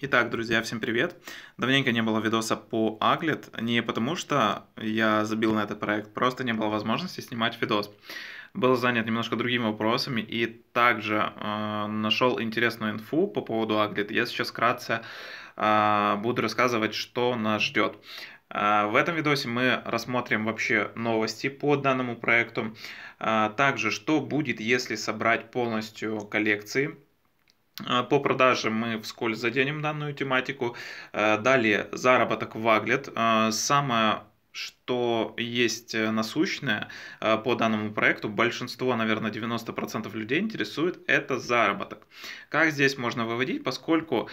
Итак, друзья, всем привет! Давненько не было видоса по Aglet, не потому что я забил на этот проект, просто не было возможности снимать видос. Был занят немножко другими вопросами и также э, нашел интересную инфу по поводу Aglet. Я сейчас вкратце э, буду рассказывать, что нас ждет. Э, в этом видосе мы рассмотрим вообще новости по данному проекту. Э, также, что будет, если собрать полностью коллекции – Э, по продаже мы вскользь заденем данную тематику. Э, далее заработок в Aglet. Э, самое что есть насущное по данному проекту, большинство, наверное, 90% людей интересует, это заработок. Как здесь можно выводить, поскольку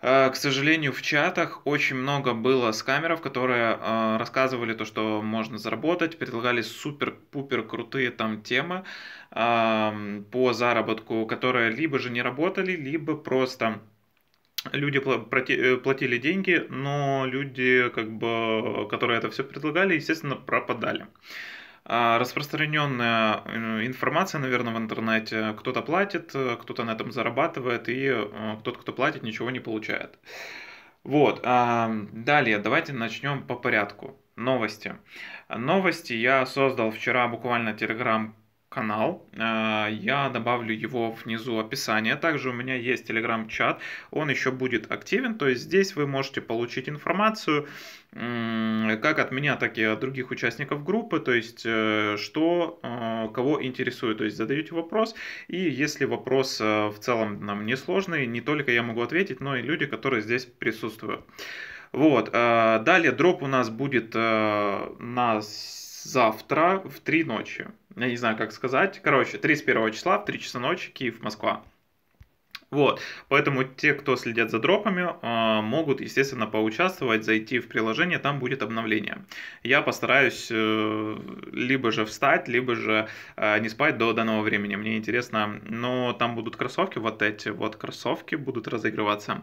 Э, к сожалению, в чатах очень много было скамеров, которые э, рассказывали то, что можно заработать, предлагали супер-пупер крутые там темы э, по заработку, которые либо же не работали, либо просто люди э, платили деньги, но люди, как бы, которые это все предлагали, естественно, пропадали. А, распространенная э, информация, наверное, в интернете. Кто-то платит, э, кто-то на этом зарабатывает, и э, тот, кто платит, ничего не получает. Вот, а, далее давайте начнем по порядку. Новости. Новости я создал вчера буквально телеграм канал. А, я добавлю его внизу описания. Также у меня есть телеграм-чат. Он еще будет активен. То есть здесь вы можете получить информацию как от меня, так и от других участников группы. То есть э, что э, кого интересует. То есть задаете вопрос. И если вопрос э, в целом нам несложный, не только я могу ответить, но и люди, которые здесь присутствуют. Вот. Далее дроп у нас будет на завтра в 3 ночи. Я не знаю, как сказать. Короче, 31 числа в 3 часа ночи Киев, Москва. Вот, поэтому те, кто следят за дропами, а, могут, естественно, поучаствовать, зайти в приложение, там будет обновление. Я постараюсь э, либо же встать, либо же э, не спать до данного времени, мне интересно. Но там будут кроссовки вот эти, вот кроссовки будут разыгрываться.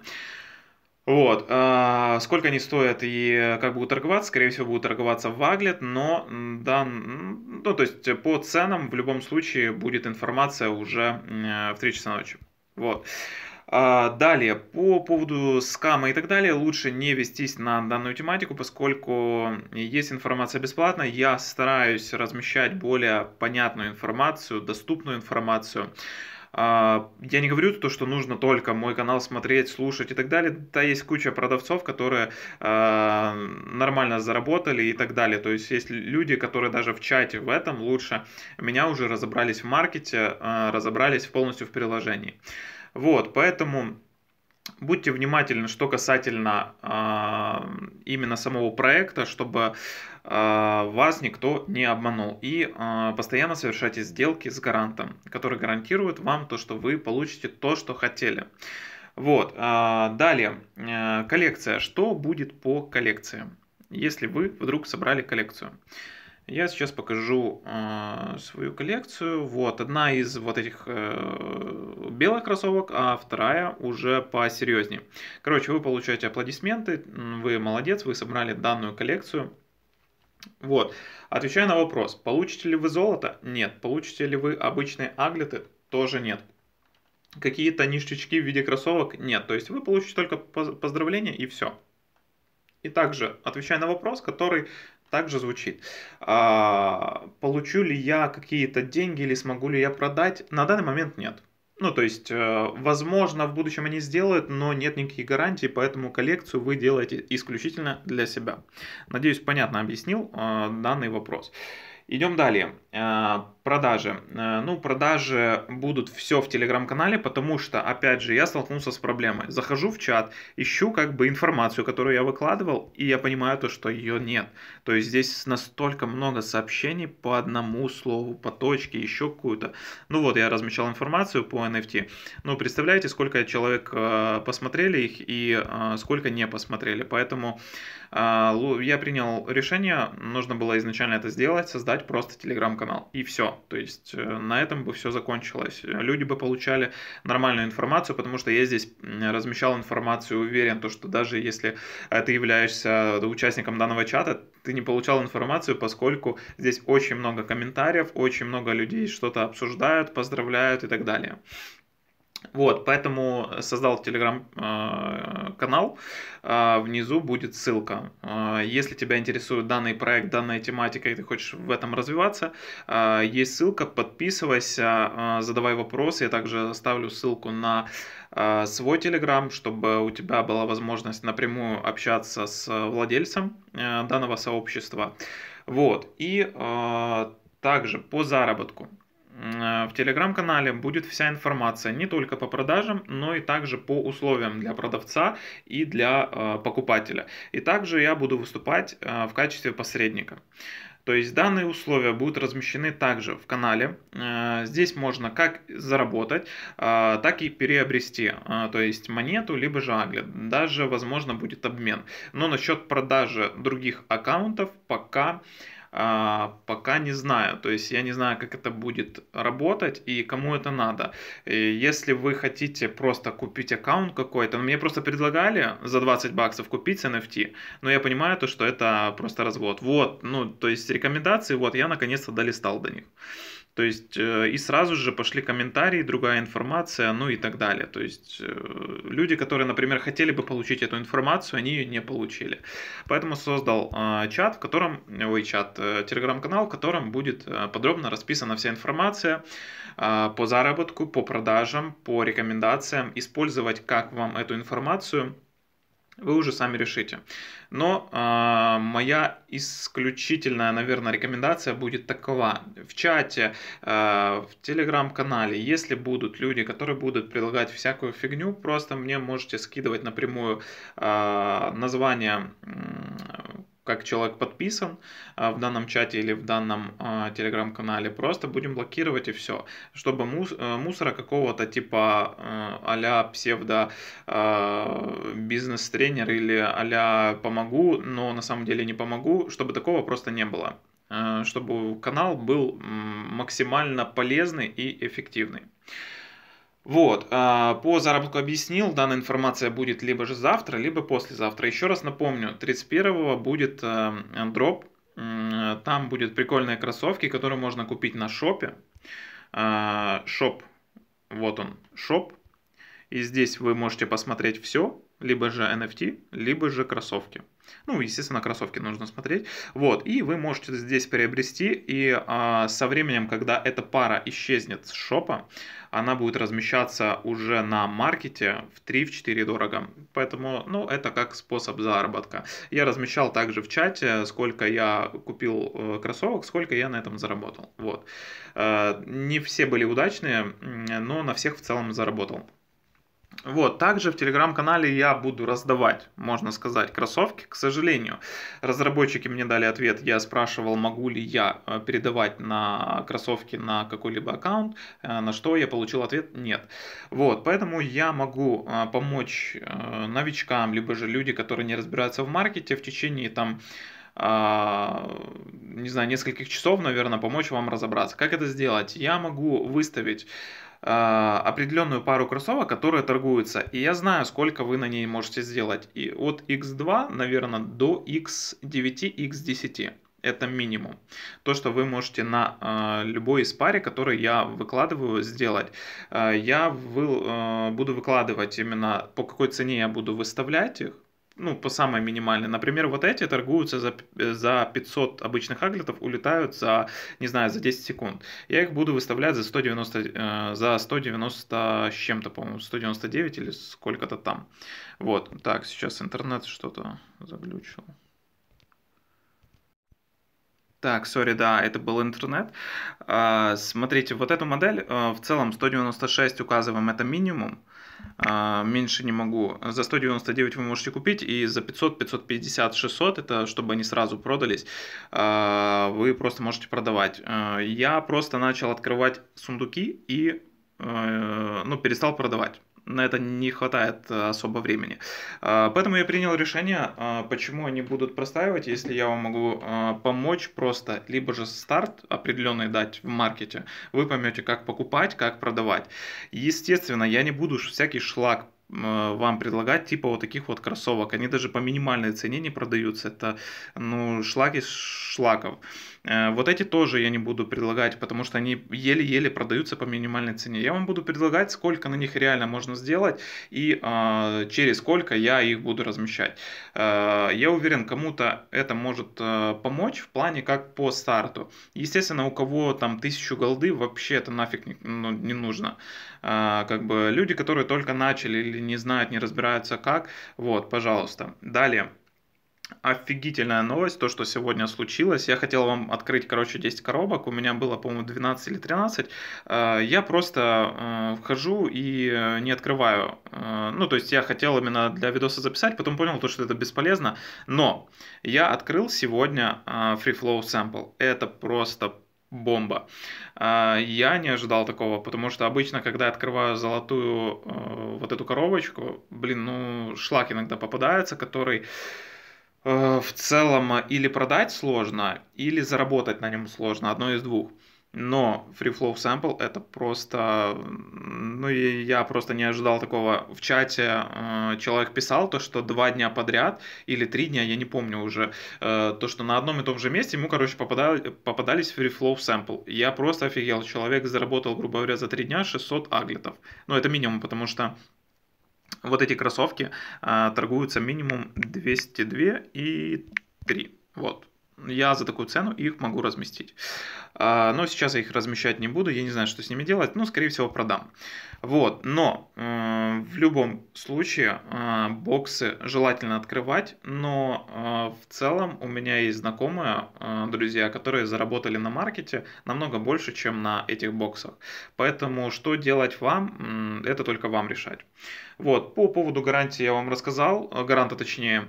Вот. А, сколько они стоят и как будут торговаться? Скорее всего, будут торговаться в Аглет, но да, ну, то есть по ценам в любом случае будет информация уже э, в 3 часа ночи. Вот. А, далее, по поводу скама и так далее, лучше не вестись на данную тематику, поскольку есть информация бесплатная. Я стараюсь размещать более понятную информацию, доступную информацию. А, я не говорю то, что нужно только мой канал смотреть, слушать и так далее. Да, есть куча продавцов, которые а, нормально заработали и так далее. То есть есть люди, которые даже в чате в этом лучше меня уже разобрались в маркете, а, разобрались полностью в приложении. Вот, поэтому будьте внимательны, что касательно э, именно самого проекта, чтобы э, вас никто не обманул. И э, постоянно совершайте сделки с гарантом, который гарантирует вам то, что вы получите то, что хотели. Вот, э, далее, э, коллекция. Что будет по коллекции, если вы вдруг собрали коллекцию? Э, я сейчас покажу э, свою коллекцию. Вот, одна из вот этих э, белых кроссовок, а вторая уже посерьезнее. Короче, вы получаете аплодисменты, вы молодец, вы собрали данную коллекцию. Вот, отвечая на вопрос, получите ли вы золото? Нет. Получите ли вы обычные аглеты? Тоже нет. Какие-то ништячки в виде кроссовок? Нет. То есть вы получите только поздравления и все. И также, отвечая на вопрос, который также звучит. А, получу ли я какие-то деньги или смогу ли я продать? На данный момент нет. Ну, то есть, э, возможно, в будущем они сделают, но нет никаких гарантий, поэтому коллекцию вы делаете исключительно для себя. Надеюсь, понятно объяснил э, данный вопрос. Идем далее. Э, Продажи. Э, ну, продажи будут все в телеграм-канале, потому что, опять же, я столкнулся с проблемой. Захожу в чат, ищу как бы информацию, которую я выкладывал, и я понимаю то, что ее нет. То есть здесь настолько много сообщений по одному слову, по точке, еще какую-то. Ну вот, я размещал информацию по NFT. Ну, представляете, сколько человек э, посмотрели их и э, сколько не посмотрели. Поэтому я принял решение, нужно было изначально это сделать, создать просто телеграм-канал. И все. То есть э, на этом бы все закончилось. Люди бы получали нормальную информацию, потому что я здесь размещал информацию, уверен, то, что даже если ты являешься участником данного чата, ты не получал информацию, поскольку здесь очень много комментариев, очень много людей что-то обсуждают, поздравляют и так далее. Вот, поэтому создал телеграм канал. А, внизу будет ссылка. А, если тебя интересует данный проект, данная тематика, и ты хочешь в этом развиваться, а, есть ссылка, подписывайся, задавай вопросы. Я также оставлю ссылку на свой телеграм, чтобы у тебя была возможность напрямую общаться с владельцем данного сообщества. Вот. И также по заработку. Э, в телеграм-канале будет вся информация не только по продажам, но и также по условиям для продавца и для э, покупателя. И также я буду выступать э, в качестве посредника. То есть данные условия будут размещены также в канале. Здесь можно как заработать, так и переобрести, то есть монету, либо же аглет. Даже, возможно, будет обмен. Но насчет продажи других аккаунтов пока а, пока не знаю. То есть я не знаю, как это будет работать и кому это надо. если вы хотите просто купить аккаунт какой-то, ну, мне просто предлагали за 20 баксов купить с NFT, но я понимаю то, что это просто развод. Вот, ну, то есть рекомендации, вот, я наконец-то долистал до них. То есть э, и сразу же пошли комментарии, другая информация, ну и так далее. То есть э, люди, которые, например, хотели бы получить эту информацию, они ее не получили. Поэтому создал а, чат, в котором, ой, чат, э, телеграм-канал, в котором будет подробно расписана вся информация а, по заработку, по продажам, по рекомендациям, использовать как вам эту информацию – вы уже сами решите. Но э, моя исключительная, наверное, рекомендация будет такова. В чате, э, в телеграм-канале, если будут люди, которые будут предлагать всякую фигню, просто мне можете скидывать напрямую э, название как человек подписан а, в данном чате или в данном а, телеграм-канале, просто будем блокировать и все, чтобы э, мусора какого-то типа э, а-ля псевдо а, бизнес-тренер или а помогу, но на самом деле не помогу, чтобы такого просто не было, э, чтобы канал был максимально полезный и эффективный. Вот, а, по заработку объяснил, данная информация будет либо же завтра, либо послезавтра. Еще раз напомню, 31-го будет э, дроп, там будут прикольные кроссовки, которые можно купить на шопе. А, шоп, вот он, шоп и здесь вы можете посмотреть все, либо же NFT, либо же кроссовки. Ну, естественно, кроссовки нужно смотреть. Вот, и вы можете здесь приобрести, и а, со временем, когда эта пара исчезнет с шопа, она будет размещаться уже на маркете в 3-4 дорого. Поэтому, ну, это как способ заработка. Я размещал также в чате, сколько я купил э, кроссовок, сколько я на этом заработал. Вот. Э, не все были удачные, но на всех в целом заработал. Вот, также в телеграм-канале я буду раздавать, можно сказать, кроссовки. К сожалению, разработчики мне дали ответ, я спрашивал, могу ли я э, передавать на кроссовки на какой-либо аккаунт, э, на что я получил ответ нет. Вот, поэтому я могу э, помочь новичкам, либо же люди, которые не разбираются в маркете в течение там а, не знаю, нескольких часов, наверное, помочь вам разобраться. Как это сделать? Я могу выставить а, определенную пару кроссовок, которая торгуется, И я знаю, сколько вы на ней можете сделать. И от X2, наверное, до X9, X10. Это минимум. То, что вы можете на э, любой из паре, который я выкладываю, сделать. Э, я вы, э, буду выкладывать именно по какой цене я буду выставлять их ну, по самой минимальной. Например, вот эти торгуются за, э, за 500 обычных аглетов, улетают за, не знаю, за 10 секунд. Я их буду выставлять за 190, э, за 190 с чем-то, по-моему, 199 или сколько-то там. Вот, так, сейчас интернет что-то заглючил. Так, сори, да, это был интернет. А, смотрите, вот эту модель а, в целом 196 указываем, это минимум. А, меньше не могу. За 199 вы можете купить, и за 500, 550, 600, это чтобы они сразу продались, вы просто можете продавать. Я просто начал открывать сундуки и э, ну, перестал продавать на это не хватает э, особо времени. А, поэтому я принял решение, а, почему они будут простаивать, если я вам могу а, помочь просто, либо же старт определенный дать в маркете, вы поймете, как покупать, как продавать. Естественно, я не буду всякий шлак Э, вам предлагать типа вот таких вот кроссовок. Они даже по минимальной цене не продаются. Это ну, шлаки шлаков. Э, вот эти тоже я не буду предлагать, потому что они еле-еле продаются по минимальной цене. Я вам буду предлагать, сколько на них реально можно сделать и э, через сколько я их буду размещать. Э, я уверен, кому-то это может э, помочь в плане как по старту. Естественно, у кого там тысячу голды вообще это нафиг не, ну, не нужно. Э, а, как бы люди, которые только начали или не знают, не разбираются как, вот, пожалуйста. Далее офигительная новость, то, что сегодня случилось. Я хотел вам открыть, короче, 10 коробок. У меня было, по-моему, 12 или 13. А, я просто а, вхожу и э, не открываю. Ну, то есть я хотел именно для видоса записать, потом понял, то, что это бесполезно. Но я открыл сегодня Free Flow Sample. Это просто бомба. А, я не ожидал такого, потому что обычно, когда я открываю золотую э, вот эту коробочку, блин, ну, шлак иногда попадается, который э, в целом или продать сложно, или заработать на нем сложно, одно из двух но Free Flow Sample это просто, ну и я просто не ожидал такого. В чате э, человек писал то, что два дня подряд или три дня, я не помню уже, э, то, что на одном и том же месте ему, короче, попадали, попадались Free Flow Sample. Я просто офигел, человек заработал, грубо говоря, за три дня 600 аглетов. Ну это минимум, потому что вот эти кроссовки э, торгуются минимум 202 и 3. Вот, я за такую цену их могу разместить. А, но сейчас я их размещать не буду, я не знаю, что с ними делать, но, скорее всего, продам. Вот, но э, в любом случае э, боксы желательно открывать, но э, в целом у меня есть знакомые, друзья, которые заработали на маркете намного больше, чем на этих боксах. Поэтому что делать вам, это только вам решать. Вот, по поводу гарантии я вам рассказал, гаранта точнее.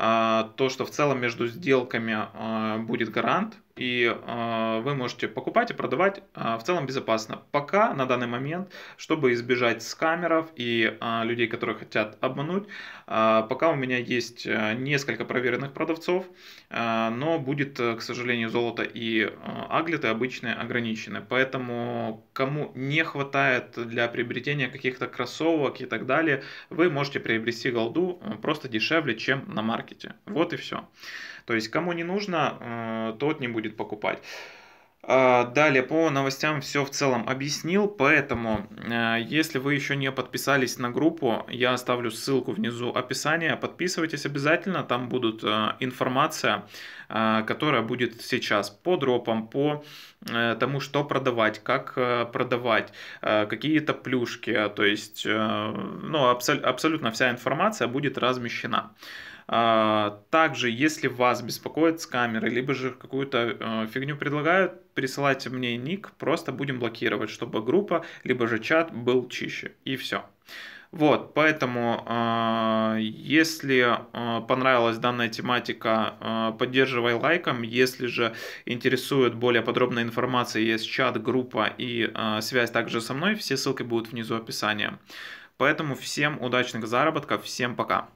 А, то, что в целом между сделками а, будет гарант, и э, вы можете покупать и продавать э, в целом безопасно. Пока на данный момент, чтобы избежать скамеров и э, людей, которые хотят обмануть, э, пока у меня есть э, несколько проверенных продавцов, э, но будет, э, к сожалению, золото и э, аглиты обычные ограничены. Поэтому кому не хватает для приобретения каких-то кроссовок и так далее, вы можете приобрести голду э, просто дешевле, чем на маркете. Вот и все. То есть кому не нужно, э, тот не будет покупать. А, далее по новостям все в целом объяснил, поэтому э, если вы еще не подписались на группу, я оставлю ссылку внизу описания, подписывайтесь обязательно, там будет э, информация, которая будет сейчас по дропам, по тому, что продавать, как продавать, какие-то плюшки, то есть ну, абсол- абсолютно вся информация будет размещена. А, также, если вас беспокоит с камеры, либо же какую-то э, фигню предлагают, присылайте мне ник, просто будем блокировать, чтобы группа, либо же чат был чище. И все. Вот, поэтому, э, если э, понравилась данная тематика, э, поддерживай лайком. Если же интересует более подробная информация, есть чат, группа и э, связь также со мной, все ссылки будут внизу описания Поэтому всем удачных заработков, всем пока!